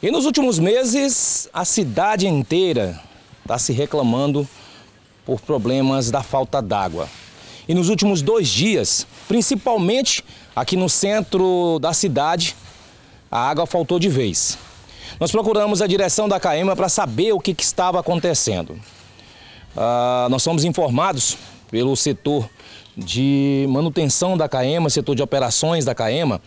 E nos últimos meses, a cidade inteira está se reclamando por problemas da falta d'água. E nos últimos dois dias, principalmente aqui no centro da cidade, a água faltou de vez. Nós procuramos a direção da CAEMA para saber o que, que estava acontecendo. Ah, nós somos informados pelo setor de manutenção da CAEMA, setor de operações da CAEMA,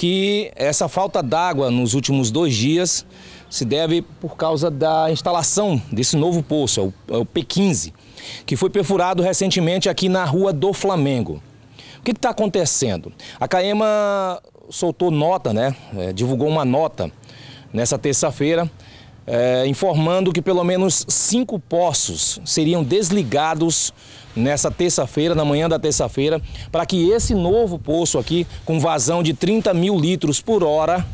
que essa falta d'água nos últimos dois dias se deve por causa da instalação desse novo poço, é o é P15, que foi perfurado recentemente aqui na Rua do Flamengo. O que está acontecendo? A Caema soltou nota, né? É, divulgou uma nota nessa terça-feira, é, informando que pelo menos cinco poços seriam desligados nessa terça-feira, na manhã da terça-feira, para que esse novo poço aqui, com vazão de 30 mil litros por hora,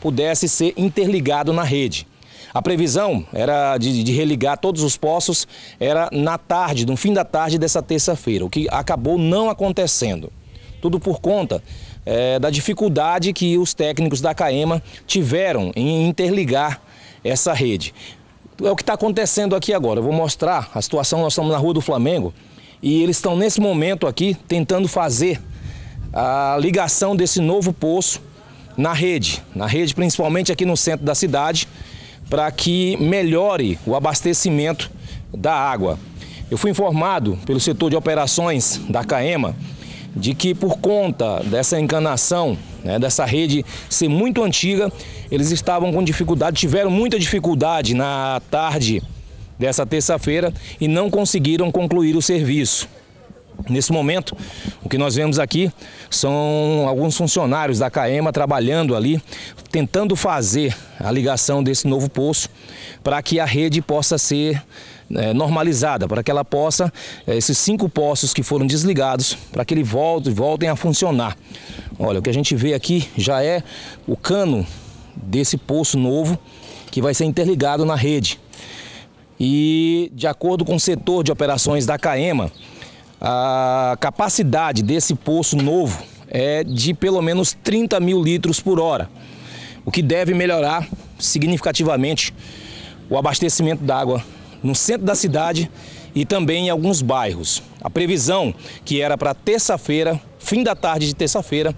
pudesse ser interligado na rede. A previsão era de, de, religar todos os poços, era na tarde, no fim da tarde dessa terça-feira, o que acabou não acontecendo. Tudo por conta é, da dificuldade que os técnicos da CAEMA tiveram em interligar essa rede. É o que está acontecendo aqui agora. Eu vou mostrar a situação, nós estamos na Rua do Flamengo, e eles estão nesse momento aqui tentando fazer a ligação desse novo poço na rede, na rede principalmente aqui no centro da cidade, para que melhore o abastecimento da água. Eu fui informado pelo setor de operações da CAEMA de que por conta dessa encanação, né, dessa rede ser muito antiga, eles estavam com dificuldade, tiveram muita dificuldade na tarde dessa terça-feira e não conseguiram concluir o serviço. Nesse momento, o que nós vemos aqui são alguns funcionários da CAEMA trabalhando ali, tentando fazer a ligação desse novo poço para que a rede possa ser é, normalizada, para que ela possa, é, esses cinco poços que foram desligados, para que eles volte, voltem a funcionar. Olha, o que a gente vê aqui já é o cano desse poço novo que vai ser interligado na rede. E, de acordo com o setor de operações da CAEMA, a capacidade desse poço novo é de pelo menos 30 mil litros por hora, o que deve melhorar significativamente o abastecimento d'água no centro da cidade e também em alguns bairros. A previsão que era para terça-feira, fim da tarde de terça-feira,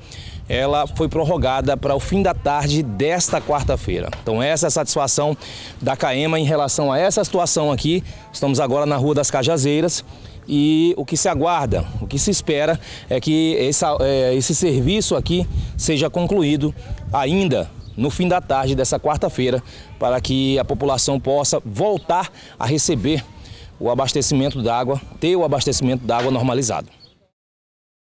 ela foi prorrogada para o fim da tarde desta quarta-feira. Então essa é a satisfação da CAEMA em relação a essa situação aqui. Estamos agora na Rua das Cajazeiras e o que se aguarda, o que se espera é que essa, é, esse serviço aqui seja concluído ainda no fim da tarde dessa quarta-feira para que a população possa voltar a receber o abastecimento d'água, ter o abastecimento d'água normalizado.